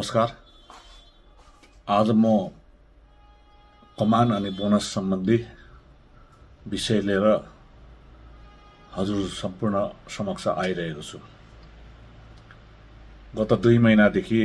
नमस्कार आज म कमान अनि बोनस सम्बन्धी विषय लिएर हजुर सम्पूर्ण समक्ष आइरहेको छु गत दुई महिनादेखि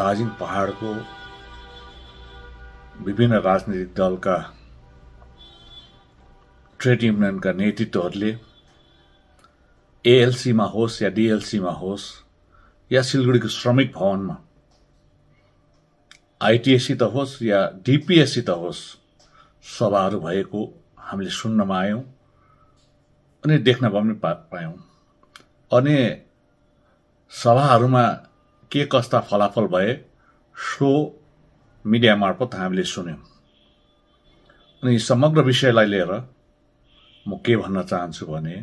दार्जिलिङ पहाडको विभिन्न राजनीतिक दलका ट्रेड युनियनका नेतृत्वहरूले एएलसीमा होस् या डिएलसीमा होस् या सिलगढीको श्रमिक भवनमा आइटिएससी त होस् या डिपिएससी त होस् सभाहरू भएको हामीले सुन्नमा आयौँ अनि देख्न पनि पा पायौँ अनि सभाहरूमा के कस्ता फलाफल भए सो मिडिया मार्फत हामीले सुन्यौँ अनि समग्र विषयलाई लिएर म के भन्न चाहन्छु भने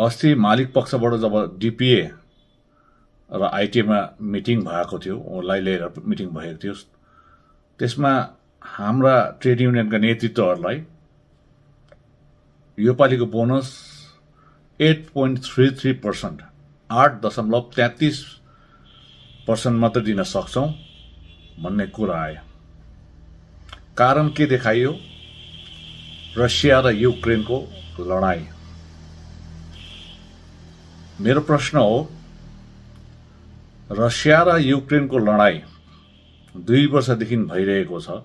अस्ति मालिक पक्षबाट जब डिपिए र आइटिएमा मिटिङ भएको थियो उसलाई लिएर मिटिङ भएको थियो त्यसमा हाम्रा ट्रेड युनियनका नेतृत्वहरूलाई योपालिको bonus eight point three three percent आठ दशमलव तेत्तिस पर्सेन्ट मात्र दिन सक्छौँ भन्ने कुरा आयो कारण के देखाइयो रसिया र युक्रेनको लडाइँ मेरो प्रश्न हो रसिया र युक्रेनको लडाइँ दुई वर्षदेखि भइरहेको छ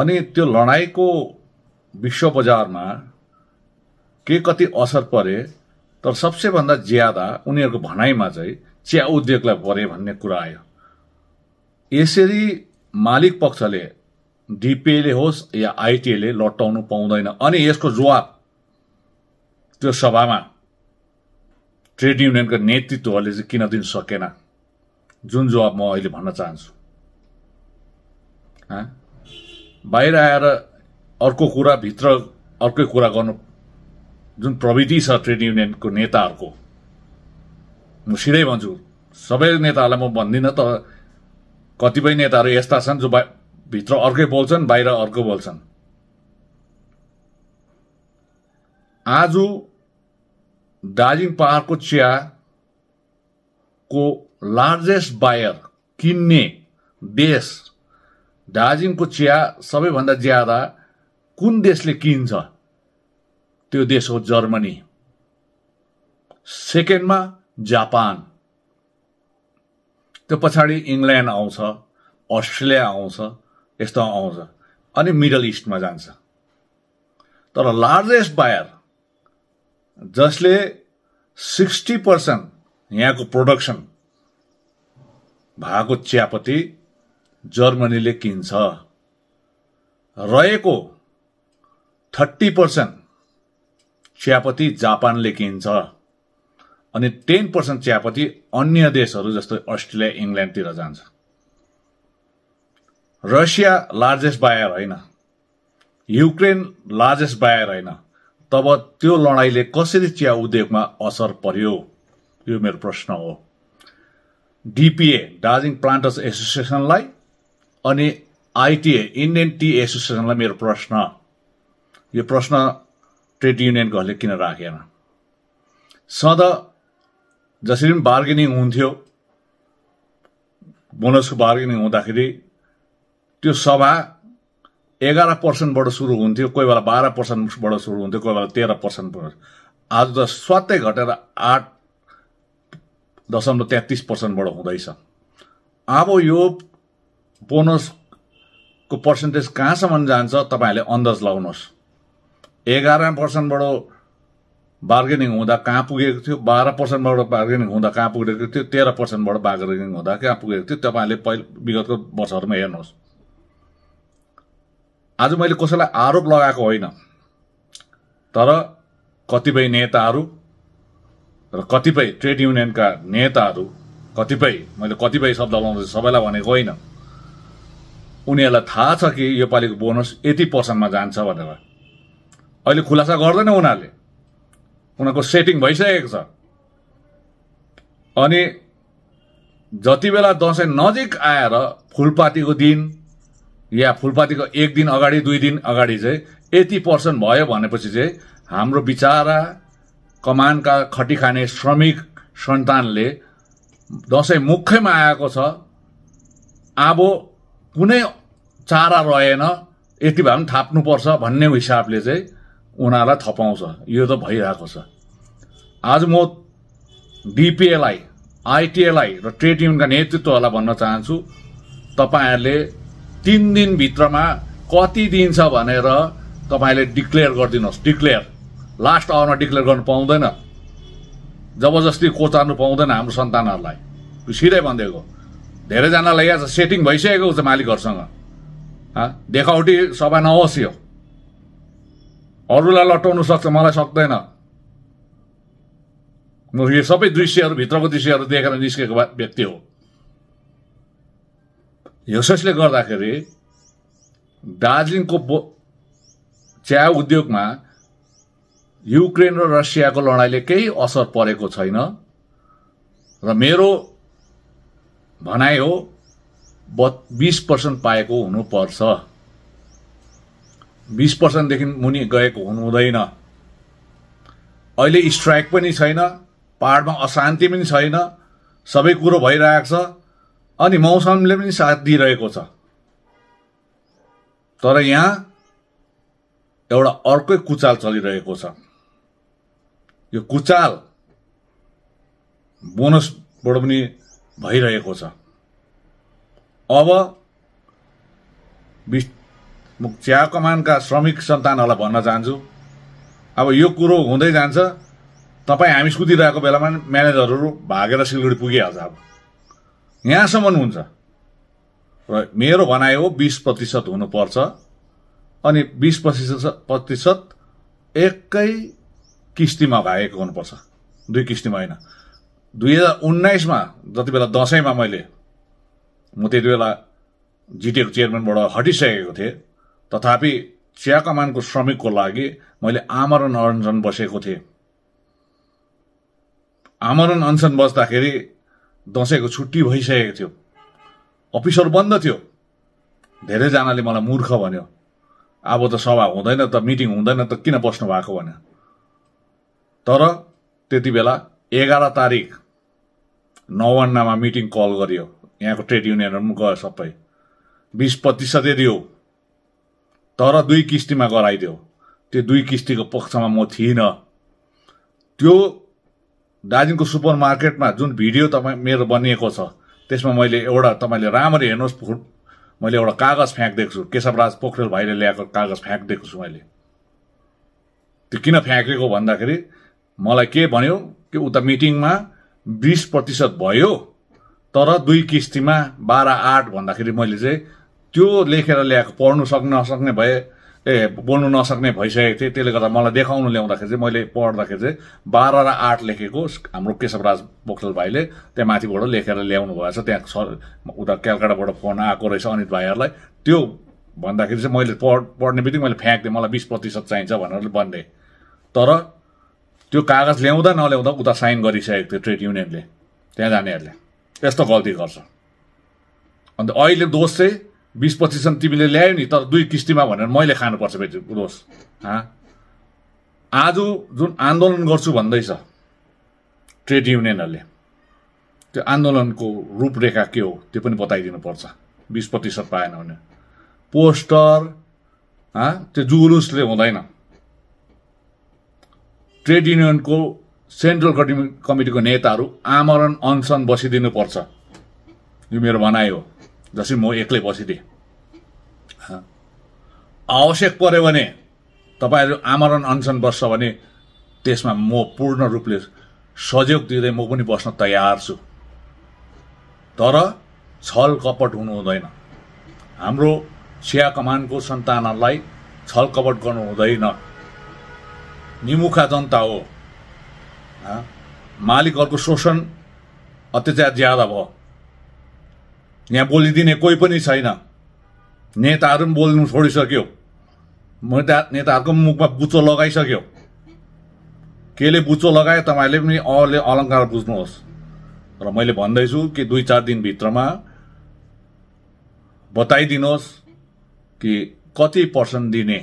अनि त्यो लडाइँको विश्व बजारमा के कति असर परे तर सबसे भन्दा ज्यादा उनीहरूको भनाइमा चाहिँ चिया उद्योगलाई परे भन्ने कुरा आयो यसरी मालिक पक्षले डिपिएले होस् या आइटिएले लट्टाउनु पाउँदैन अनि यसको जवाब त्यो सभामा ट्रेड युनियनको नेतृत्वहरूले चाहिँ किन दिन सकेन जुन जवाब म अहिले भन्न चाहन्छु बाहिर आएर अर्को कुरा भित्र अर्कै कुरा गर्नु जुन प्रविधि छ ट्रेड युनियनको नेताहरूको म सिधै भन्छु सबै नेताहरूलाई म भन्दिनँ त कतिपय नेताहरू यस्ता छन् जो बा भित्र अर्कै बोल्छन् बाहिर अर्को बोल्छन् आज दार्जिलिङ पहाडको चियाको लार्जेस्ट बायर किन्ने देश दार्जिलिङको चिया सबैभन्दा ज्यादा कुन देशले किन्छ त्यो देश हो जर्मनी सेकेन्डमा जापान त्यो पछाडि इङ्ल्यान्ड आउँछ अस्ट्रेलिया आउँछ यस्तो आउँछ अनि मिडल इस्टमा जान्छ तर लार्जेस्ट बायर जसले सिक्सटी पर्सेन्ट यहाँको प्रोडक्सन भएको चियापत्ती जर्मनीले किन्छ रहेको थर्टी पर्सेन्ट चियापत्ती जापानले किन्छ अनि टेन पर्सेन्ट चियापत्ती अन्य देशहरू जस्तै अस्ट्रेलिया इङ्ल्यान्डतिर जान्छ रसिया लार्जेस्ट बायर होइन युक्रेन लार्जेस्ट बायर होइन तब त्यो लडाइँले कसरी चिया उद्योगमा असर पर्यो यो मेरो प्रश्न हो डिपिए दार्जिलिङ प्लान्टर्स एसोसिएसनलाई अनि आइटिए इन्डियन टी एसोसिएसनलाई मेरो प्रश्न यो प्रश्न ट्रेड युनियनकोहरूले किन राखेन सधैँ जसरी पनि बार्गेनिङ हुन्थ्यो बोनसको बार्गेनिङ हुँदाखेरि त्यो सभा एघार पर्सेन्टबाट सुरु हुन्थ्यो कोही बेला बाह्र पर्सेन्टबाट सुरु हुन्थ्यो कोही बेला तेह्र पर्सेन्टबाट आज त स्वात्तै घटेर आठ दशमलव तेत्तिस पर्सेन्टबाट हुँदैछ अब यो बोनसको पर्सेन्टेज कहाँसम्म जान्छ तपाईँहरूले अन्दाज लगाउनुहोस् एघार पर्सेन्टबाट बार्गेनिङ हुँदा कहाँ पुगेको थियो बाह्र पर्सेन्टबाट बार्गेनिङ हुँदा कहाँ पुगेको थियो तेह्र पर्सेन्टबाट बार्गेनिङ हुँदा कहाँ पुगेको थियो तपाईँहरूले पहिला विगतको वर्षहरूमा हेर्नुहोस् आज मैले कसैलाई आरोप लगाएको होइन तर कतिपय नेताहरू र कतिपय ट्रेड युनियनका नेताहरू कतिपय मैले कतिपय शब्द लाउँदैछु सबैलाई भनेको होइन उनीहरूलाई थाहा छ कि योपालिको बोनस यति पर्सेन्टमा जान्छ भनेर अहिले खुलासा गर्दैन उनीहरूले उनीहरूको सेटिङ भइसकेको छ अनि जति बेला दसैँ नजिक आएर फुलपातीको दिन या फुलपातीको एक दिन अगाडि दुई दिन अगाडि चाहिँ यति पर्सेन्ट भयो भनेपछि चाहिँ हाम्रो बिचारा कमानका खटिखाने श्रमिक सन्तानले दसैँ मुखैमा आएको छ अब कुनै चारा रहेन यति भए पनि थाप्नुपर्छ भन्ने हिसाबले चाहिँ उनीहरूलाई थपाउँछ यो त भइरहेको छ आज म डिपिएलाई आइटिएलाई र ट्रेड युनियनका नेतृत्वहरूलाई भन्न चाहन्छु तपाईँहरूले तिन दिनभित्रमा कति दिन छ भनेर तपाईँले डिक्लेयर गरिदिनुहोस् डिक्लेयर लास्ट आवरमा डिक्लेयर गर्नु पाउँदैन जबरजस्ती कोचार्नु पाउँदैन हाम्रो सन्तानहरूलाई सिधै भनिदिएको धेरैजनालाई यहाँ सेटिङ भइसकेको छ मालिकहरूसँग देखावटी सभा नहोस् यो अरूलाई लटाउनु सक्छ मलाई सक्दैन म यो सबै दृश्यहरू भित्रको दृश्यहरू देखेर निस्केको व्यक्ति हो यसोसले गर्दाखेरि दार्जिलिङको बो चिया उद्योगमा युक्रेन र रसियाको लडाइँले केही असर परेको छैन र मेरो भनाइ हो ब बिस पर्सेन्ट पाएको हुनुपर्छ बिस पर्सेन्टदेखि मुनि गएको हुनुहुँदैन अहिले स्ट्राइक पनि छैन पाहाडमा अशान्ति पनि छैन सबै कुरो भइरहेको छ अनि मौसमले पनि साथ दिइरहेको छ तर यहाँ एउटा अर्कै कुचाल चलिरहेको छ यो कुचाल बोनसबाट पनि भइरहेको छ अब बिस चिया कमानका श्रमिक सन्तानहरूलाई भन्न चाहन्छु अब यो कुरो हुँदै जान्छ तपाईँ हामी सुतिरहेको बेलामा म्यानेजरहरू भागेर सिलगढी पुगिहाल्छ अब यहाँसम्म हुन्छ र मेरो भनाइ हो बिस प्रतिशत हुनुपर्छ अनि बिस प्रतिशत प्रतिशत एकै किस्तीमा भएको हुनुपर्छ दुई किस्तीमा होइन दुई हजार उन्नाइसमा जति बेला दसैँमा मैले म त्यति बेला जिटिएको चेयरम्यानबाट हटिसकेको थिएँ तथापि चिया कमानको श्रमिकको लागि मैले आमरण अनसन बसेको थिएँ आमरण अनसन बस्दाखेरि दसैँको छुट्टी भइसकेको थियो अफिसहरू बन्द थियो धेरैजनाले मलाई मूर्ख भन्यो अब त सभा हुँदैन त मिटिङ हुँदैन त किन बस्नु भएको भन्यो तर त्यति बेला एघार तारिक नवन्नामा मिटिङ कल गरियो यहाँको ट्रेड युनियनहरू पनि गयो सबै बिस प्रतिशतै दियो तर दुई किस्तीमा गराइदियो त्यो दुई किस्तीको पक्षमा म थिइनँ त्यो दार्जिलिङको सुपर मार्केटमा जुन भिडियो तपाईँ मेरो बनिएको छ त्यसमा मैले एउटा तपाईँले राम्ररी हेर्नुहोस् फुट मैले एउटा कागज फ्याँकिदिएको छु केशवराज पोखरेल भाइले ल्याएको कागज फ्याँकिदिएको छु मैले त्यो किन फ्याँकेको भन्दाखेरि मलाई के भन्यो कि उता मिटिङमा बिस प्रतिशत भयो तर दुई किस्तीमा बाह्र आठ भन्दाखेरि मैले चाहिँ त्यो लेखेर ल्याएको पढ्नु सक्न नसक्ने भए ए बोल्नु नसक्ने भइसकेको थिएँ त्यसले गर्दा मलाई देखाउनु ल्याउँदाखेरि चाहिँ मैले पढ्दाखेरि चाहिँ बाह्र र आठ लेखेको हाम्रो केशवराज पोखरेल भाइले त्यहाँ माथिबाट लेखेर ल्याउनु छ त्यहाँ सर उता क्यालकाटाबाट फोन आएको रहेछ अनित भाइहरूलाई त्यो भन्दाखेरि चाहिँ मैले पढ पढ्ने बित्तिकै मैले फ्याँक्दिएँ मलाई बिस प्रतिशत चाहिन्छ भनेर भनिदिएँ तर त्यो कागज ल्याउँदा नल्याउँदा उता साइन गरिसकेको थियो ट्रेड युनियनले त्यहाँ जानेहरूले यस्तो गल्ती गर्छ अन्त अहिले दोष चाहिँ बिस पच्चिससम्म तिमीले ल्यायौ नि तर दुई किस्तीमा भनेर मैले खानुपर्छ बेटी रोज हाँ आज जुन आन्दोलन गर्छु भन्दैछ ट्रेड युनियनहरूले त्यो आन्दोलनको रूपरेखा के हो त्यो पनि बताइदिनुपर्छ बिस प्रतिशत पाएन भने पोस्टर त्यो जुलुसले हुँदैन ट्रेड युनियनको सेन्ट्रल कमिटीको नेताहरू आमरण अनसन पर्छ यो मेरो भनाइ हो जसरी म एक्लै बसिदिएँ आवश्यक पऱ्यो भने तपाईँहरू आमरण अनसन बस्छ भने त्यसमा म पूर्ण रूपले सहयोग दिँदै म पनि बस्न तयार छु तर छल कपट हुनु हुँदैन हाम्रो चिया कमानको सन्तानहरूलाई छल कपट गर्नु हुँदैन निमुखा जनता हो मालिकहरूको शोषण अत्याचार ज्यादा भयो यहाँ बोलिदिने कोही पनि छैन नेताहरू पनि बोल्नु छोडिसक्यो नेता नेताहरूको पनि मुखमा बुच्चो लगाइसक्यो केले बुच्चो लगायो तपाईँहरूले पनि अले अलङ्कार बुझ्नुहोस् र मैले भन्दैछु कि दुई चार दिनभित्रमा बताइदिनुहोस् कि कति पर्सेन्ट दिने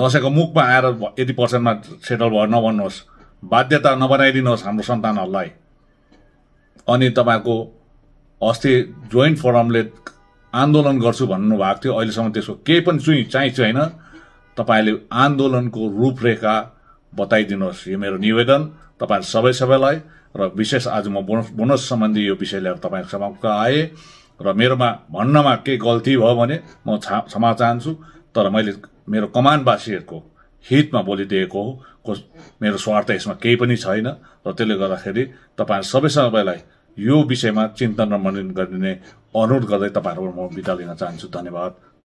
दसैँको मुखमा आएर यति पर्सेन्टमा सेटल भयो नभन्नुहोस् बाध्यता नबनाइदिनुहोस् हाम्रो सन्तानहरूलाई अनि तपाईँको अस्ति जोइन्ट फोरमले आन्दोलन गर्छु भन्नुभएको थियो अहिलेसम्म त्यसको केही पनि चुइँ चाहिँ छैन तपाईँले आन्दोलनको रूपरेखा बताइदिनुहोस् यो मेरो निवेदन तपाईँ सबै सबैलाई र विशेष आज म बोनस बोनस सम्बन्धी यो विषय लिएर तपाईँको समक्ष आएँ र मेरोमा भन्नमा केही गल्ती भयो भने म क्षमा चाहन्छु तर मैले मेरो कमानवासीहरूको हितमा बोलिदिएको हो को मेरो स्वार्थ यसमा केही पनि छैन र त्यसले गर्दाखेरि तपाईँहरू सबै सबैलाई यो विषयमा चिन्तन र मनन गरिदिने अनुरोध गर्दै तपाईँहरूको म बिदा लिन चाहन्छु धन्यवाद